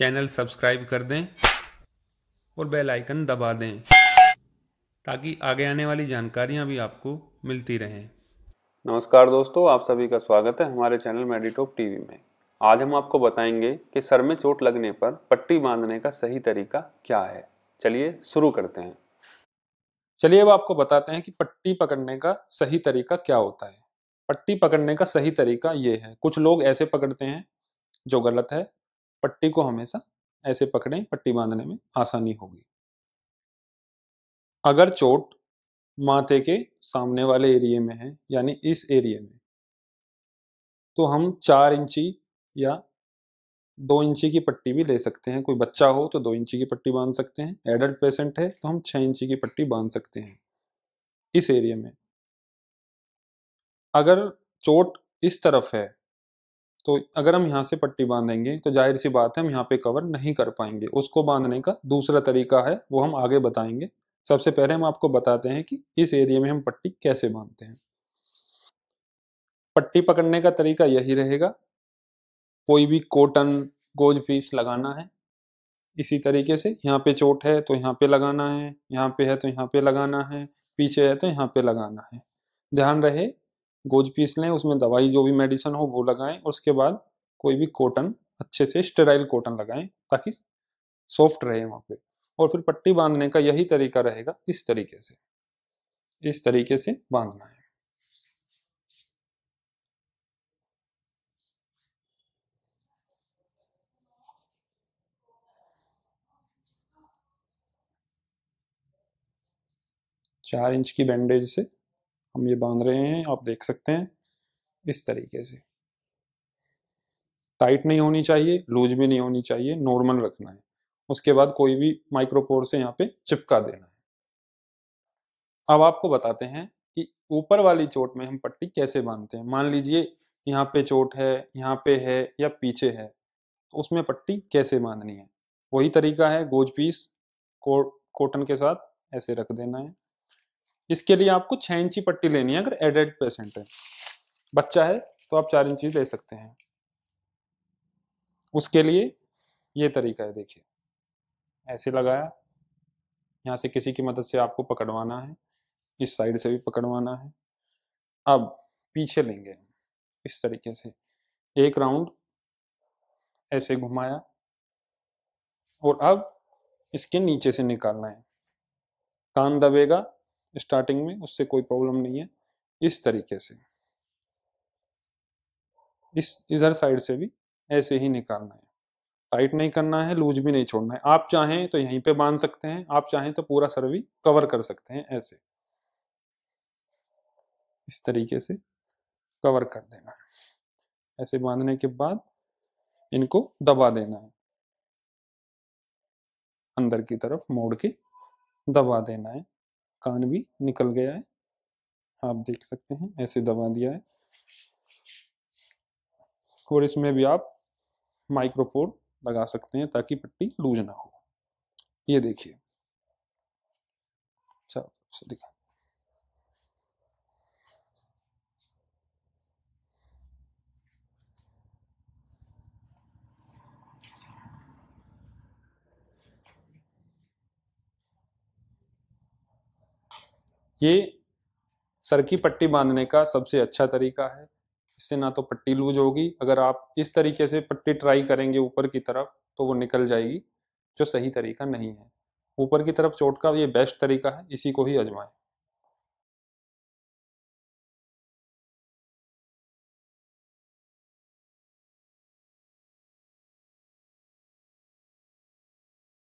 channel subscribe कर दें और बेल आइकन दबा दें ताकि आगे आने वाली जानकारियां भी आपको मिलती रहें नमस्कार दोस्तों आप सभी का स्वागत है हमारे चैनल मेडिटॉप टीवी में आज हम आपको बताएंगे कि सर में चोट लगने पर पट्टी बांधने का सही तरीका क्या है चलिए शुरू करते हैं चलिए अब आपको बताते हैं कि पट्टी पकड़ने का सही तरीका क्या होता है पट्टी पकड़ने का सही तरीका ये है कुछ लोग ऐसे पकड़ते हैं जो गलत है पट्टी को हमेशा ऐसे पकड़ें पट्टी बांधने में आसानी होगी अगर चोट माथे के सामने वाले एरिए में है यानी इस एरिए में तो हम चार इंची या दो इंची की पट्टी भी ले सकते हैं कोई बच्चा हो तो दो इंची की पट्टी बांध सकते हैं एडल्ट पेशेंट है तो हम छः इंची की पट्टी बांध सकते हैं इस एरिए में अगर चोट इस तरफ है तो अगर हम यहाँ से पट्टी बांधेंगे तो जाहिर सी बात है हम यहाँ पे कवर नहीं कर पाएंगे उसको बांधने का दूसरा तरीका है वो हम आगे बताएंगे सबसे पहले हम आपको बताते हैं कि इस एरिया में हम पट्टी कैसे बांधते हैं पट्टी पकड़ने का तरीका यही रहेगा कोई भी कॉटन गोज पीस लगाना है इसी तरीके से यहाँ पे चोट है तो यहाँ पे लगाना है यहाँ पे है तो यहाँ पे लगाना है पीछे है तो यहाँ पे लगाना है ध्यान रहे गोज पीस लें उसमें दवाई जो भी मेडिसिन हो वो लगाएं और उसके बाद कोई भी कॉटन अच्छे से स्टेराइल कॉटन लगाएं ताकि सॉफ्ट रहे वहाँ पे और फिर पट्टी बांधने का यही तरीका रहेगा इस तरीके से इस तरीके से बांधना है चार इंच की बैंडेज से हम ये बांध रहे हैं आप देख सकते हैं इस तरीके से टाइट नहीं होनी चाहिए लूज भी नहीं होनी चाहिए नॉर्मल रखना है उसके बाद कोई भी माइक्रोपोर से यहाँ पे चिपका देना है अब आपको बताते हैं कि ऊपर वाली चोट में हम पट्टी कैसे बांधते हैं मान लीजिए यहाँ पे चोट है यहाँ पे है या पीछे है तो उसमें पट्टी कैसे बांधनी है वही तरीका है गोज पीस को, के साथ ऐसे रख देना है इसके लिए आपको छः इंची पट्टी लेनी है अगर एडल्ट पेशेंट है बच्चा है तो आप चार इंची ले सकते हैं उसके लिए ये तरीका है देखिए ऐसे लगाया यहाँ से किसी की मदद से आपको पकड़वाना है इस साइड से भी पकड़वाना है अब पीछे लेंगे इस तरीके से एक राउंड ऐसे घुमाया और अब इसके नीचे से निकालना है कान दबेगा स्टार्टिंग में उससे कोई प्रॉब्लम नहीं है इस तरीके से इस इधर साइड से भी ऐसे ही निकालना है टाइट नहीं करना है लूज भी नहीं छोड़ना है आप चाहें तो यहीं पे बांध सकते हैं आप चाहें तो पूरा सर भी कवर कर सकते हैं ऐसे इस तरीके से कवर कर देना है ऐसे बांधने के बाद इनको दबा देना है अंदर की तरफ मोड़ के दबा देना है कान भी निकल गया है आप देख सकते हैं ऐसे दबा दिया है और इसमें भी आप माइक्रोपोर लगा सकते हैं ताकि पट्टी लूज ना हो ये देखिए चलो देखें ये सर की पट्टी बांधने का सबसे अच्छा तरीका है इससे ना तो पट्टी लूज होगी अगर आप इस तरीके से पट्टी ट्राई करेंगे ऊपर की तरफ तो वो निकल जाएगी जो सही तरीका नहीं है ऊपर की तरफ चोट का ये बेस्ट तरीका है इसी को ही आजमाएं